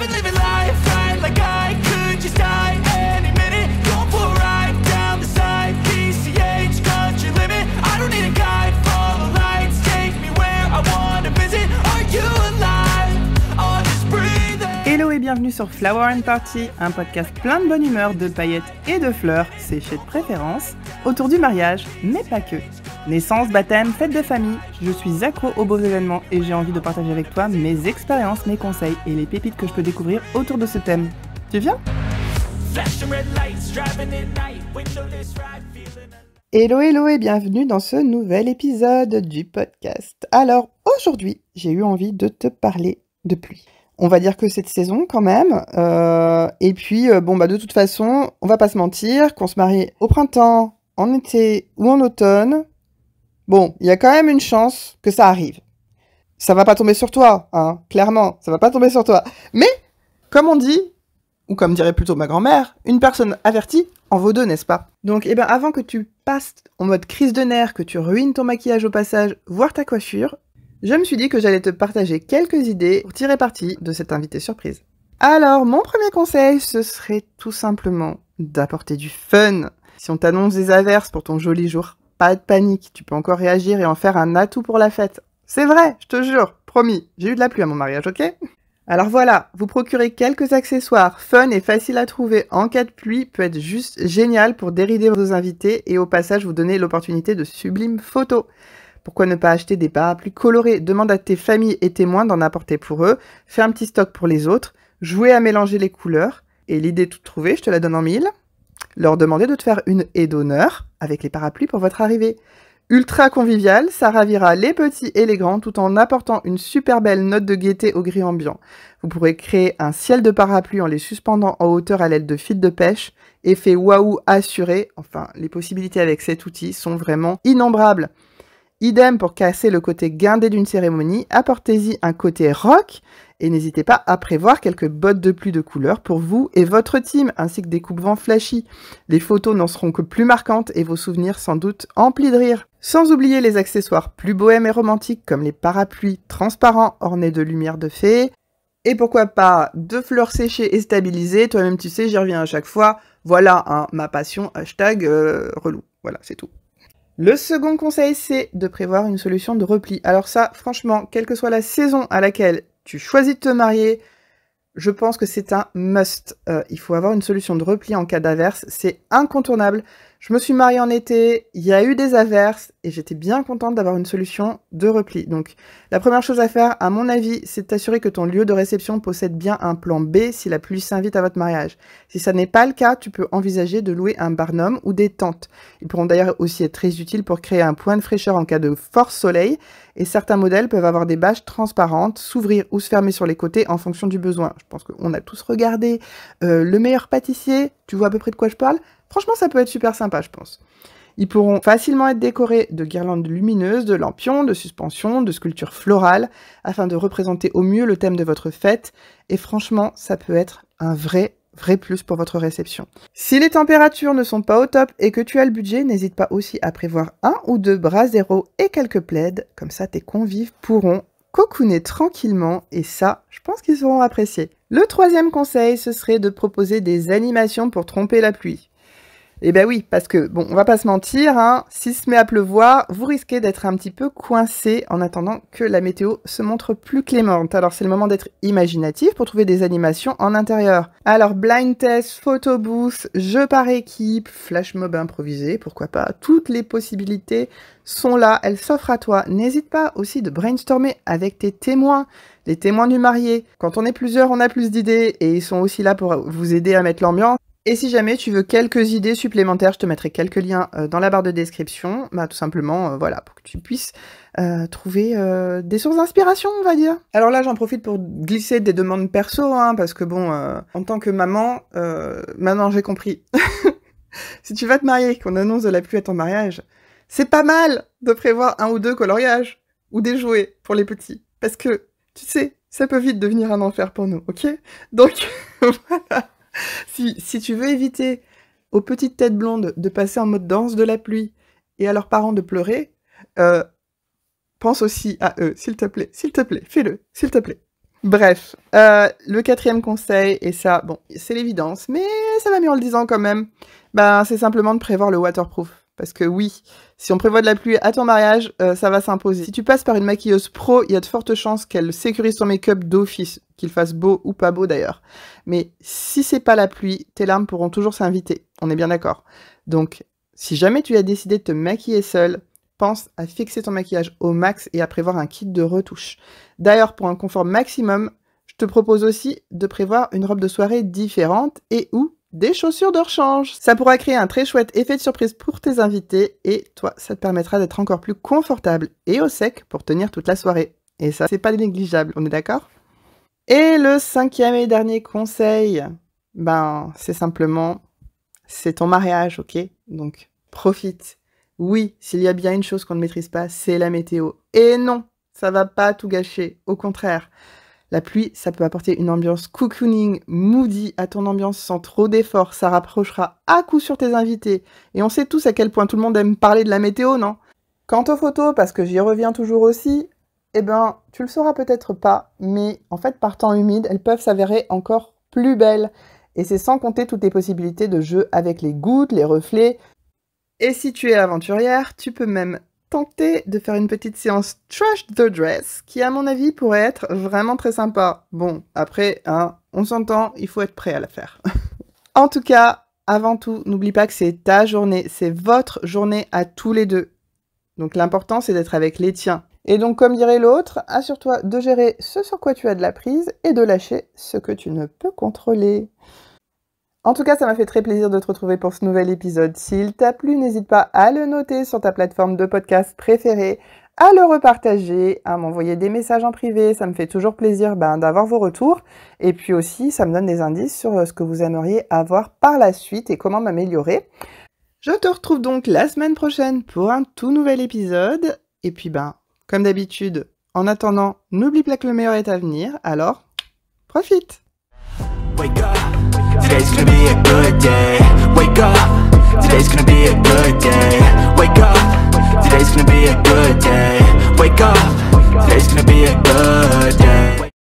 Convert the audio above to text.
Hello et bienvenue sur Flower and Party, un podcast plein de bonne humeur, de paillettes et de fleurs, séchées de préférence, autour du mariage, mais pas que. Naissance, baptême, fête de famille, je suis accro aux beaux événements et j'ai envie de partager avec toi mes expériences, mes conseils et les pépites que je peux découvrir autour de ce thème. Tu viens Hello hello et bienvenue dans ce nouvel épisode du podcast. Alors aujourd'hui j'ai eu envie de te parler de pluie on va dire que cette saison quand même. Euh, et puis, euh, bon, bah, de toute façon, on va pas se mentir, qu'on se marie au printemps, en été ou en automne, Bon, il y a quand même une chance que ça arrive. Ça va pas tomber sur toi, hein, clairement, ça va pas tomber sur toi. Mais, comme on dit, ou comme dirait plutôt ma grand-mère, une personne avertie en vaut deux, n'est-ce pas Donc, eh ben, avant que tu passes en mode crise de nerfs, que tu ruines ton maquillage au passage, voire ta coiffure, je me suis dit que j'allais te partager quelques idées pour tirer parti de cette invitée surprise. Alors, mon premier conseil, ce serait tout simplement d'apporter du fun. Si on t'annonce des averses pour ton joli jour pas de panique, tu peux encore réagir et en faire un atout pour la fête. C'est vrai, je te jure, promis, j'ai eu de la pluie à mon mariage, ok alors voilà, vous procurez quelques accessoires fun et faciles à trouver en cas de pluie peut être juste génial pour dérider vos invités et au passage vous donner l'opportunité de sublimes photos. Pourquoi ne pas acheter des parapluies colorés Demande à tes familles et témoins d'en apporter pour eux, fais un petit stock pour les autres, jouez à mélanger les couleurs, et l'idée toute trouvée, je te la donne en mille. Leur demander de te faire une haie d'honneur avec les parapluies pour votre arrivée. Ultra convivial, ça ravira les petits et les grands tout en apportant une super belle note de gaieté au gris ambiant. Vous pourrez créer un ciel de parapluies en les suspendant en hauteur à l'aide de fils de pêche. Effet waouh assuré. Enfin, les possibilités avec cet outil sont vraiment innombrables. Idem pour casser le côté guindé d'une cérémonie, apportez-y un côté rock et n'hésitez pas à prévoir quelques bottes de pluie de couleur pour vous et votre team, ainsi que des coupes vent flashy. Les photos n'en seront que plus marquantes et vos souvenirs sans doute emplis de rire. Sans oublier les accessoires plus bohèmes et romantiques comme les parapluies transparents ornés de lumières de fées. Et pourquoi pas de fleurs séchées et stabilisées. Toi-même, tu sais, j'y reviens à chaque fois. Voilà, hein, ma passion, hashtag euh, relou. Voilà, c'est tout. Le second conseil, c'est de prévoir une solution de repli. Alors ça, franchement, quelle que soit la saison à laquelle tu choisis de te marier, je pense que c'est un must. Euh, il faut avoir une solution de repli en cas d'averse, c'est incontournable. Je me suis mariée en été, il y a eu des averses et j'étais bien contente d'avoir une solution de repli. Donc la première chose à faire, à mon avis, c'est de t'assurer que ton lieu de réception possède bien un plan B si la pluie s'invite à votre mariage. Si ça n'est pas le cas, tu peux envisager de louer un barnum ou des tentes. Ils pourront d'ailleurs aussi être très utiles pour créer un point de fraîcheur en cas de fort soleil et certains modèles peuvent avoir des bâches transparentes, s'ouvrir ou se fermer sur les côtés en fonction du besoin. Je pense qu'on a tous regardé euh, Le meilleur pâtissier, tu vois à peu près de quoi je parle Franchement, ça peut être super sympa, je pense. Ils pourront facilement être décorés de guirlandes lumineuses, de lampions, de suspensions, de sculptures florales, afin de représenter au mieux le thème de votre fête. Et franchement, ça peut être un vrai, vrai plus pour votre réception. Si les températures ne sont pas au top et que tu as le budget, n'hésite pas aussi à prévoir un ou deux bras zéro et quelques plaides. Comme ça, tes convives pourront cocooner tranquillement et ça, je pense qu'ils seront appréciés. Le troisième conseil, ce serait de proposer des animations pour tromper la pluie. Eh ben oui, parce que, bon, on va pas se mentir, hein, si se met à pleuvoir, vous risquez d'être un petit peu coincé en attendant que la météo se montre plus clémente. Alors c'est le moment d'être imaginatif pour trouver des animations en intérieur. Alors blind test, photo booth, jeu par équipe, flash mob improvisé, pourquoi pas, toutes les possibilités sont là, elles s'offrent à toi. N'hésite pas aussi de brainstormer avec tes témoins, les témoins du marié. Quand on est plusieurs, on a plus d'idées et ils sont aussi là pour vous aider à mettre l'ambiance. Et si jamais tu veux quelques idées supplémentaires, je te mettrai quelques liens euh, dans la barre de description, bah, tout simplement, euh, voilà, pour que tu puisses euh, trouver des sources d'inspiration, on va dire. Alors là, j'en profite pour glisser des demandes perso, hein, parce que bon, en tant que maman, maintenant j'ai compris. si tu vas te marier, qu'on annonce de la pluie à ton mariage, c'est pas mal de prévoir un ou deux coloriages ou des jouets pour les petits, parce que tu sais, ça peut vite devenir un enfer pour nous, ok Donc voilà. si, tu veux éviter aux petites têtes blondes de passer en mode danse de la pluie et à leurs parents de pleurer, euh, pense aussi à eux, s'il te plaît, s'il te plaît, fais-le, s'il te plaît. Bref, euh, le quatrième conseil, et ça, bon, c'est l'évidence, mais ça va mieux en le disant quand même, ben, c'est simplement de prévoir le waterproof. Parce que oui, si on prévoit de la pluie à ton mariage, euh, ça va s'imposer. Si tu passes par une maquilleuse pro, il y a de fortes chances qu'elle sécurise ton make-up d'office, qu'il fasse beau ou pas beau d'ailleurs. Mais si c'est pas la pluie, tes larmes pourront toujours s'inviter. On est bien d'accord. Donc, si jamais tu as décidé de te maquiller seule, pense à fixer ton maquillage au max et à prévoir un kit de retouche. D'ailleurs, pour un confort maximum, je te propose aussi de prévoir une robe de soirée différente et ou des chaussures de rechange. Ça pourra créer un très chouette effet de surprise pour tes invités et toi, ça te permettra d'être encore plus confortable et au sec pour tenir toute la soirée. Et ça, c'est pas négligeable, on est d'accord Et le cinquième et dernier conseil, ben, c'est simplement, c'est ton mariage, ok Donc, profite. Oui, s'il y a bien une chose qu'on ne maîtrise pas, c'est la météo. Et non, ça va pas tout gâcher, au contraire. La pluie, ça peut apporter une ambiance cocooning, moody à ton ambiance sans trop d'efforts. Ça rapprochera à coup sur tes invités. Et on sait tous à quel point tout le monde aime parler de la météo, non Quant aux photos, parce que j'y reviens toujours aussi, eh ben, tu le sauras peut-être pas, mais en fait, par temps humide, elles peuvent s'avérer encore plus belles. Et c'est sans compter toutes les possibilités de jeu avec les gouttes, les reflets. Et si tu es aventurière, tu peux même tenter de faire une petite séance Trash the Dress, qui à mon avis pourrait être vraiment très sympa. Bon, après, hein, on s'entend, il faut être prêt à la faire. en tout cas, avant tout, n'oublie pas que c'est ta journée, c'est votre journée à tous les deux. Donc l'important, c'est d'être avec les tiens. Et donc, comme dirait l'autre, assure-toi de gérer ce sur quoi tu as de la prise et de lâcher ce que tu ne peux contrôler. En tout cas, ça m'a fait très plaisir de te retrouver pour ce nouvel épisode. S'il t'a plu, n'hésite pas à le noter sur ta plateforme de podcast préférée, à le repartager, à m'envoyer des messages en privé. Ça me fait toujours plaisir ben, d'avoir vos retours. Et puis aussi, ça me donne des indices sur euh, ce que vous aimeriez avoir par la suite et comment m'améliorer. Je te retrouve donc la semaine prochaine pour un tout nouvel épisode. Et puis ben, comme d'habitude, en attendant, n'oublie pas que le meilleur est à venir, alors profite Today's gonna be a good day Wake up Today's gonna be a good day Wake up Today's gonna be a good day Wake up Today's gonna be a good day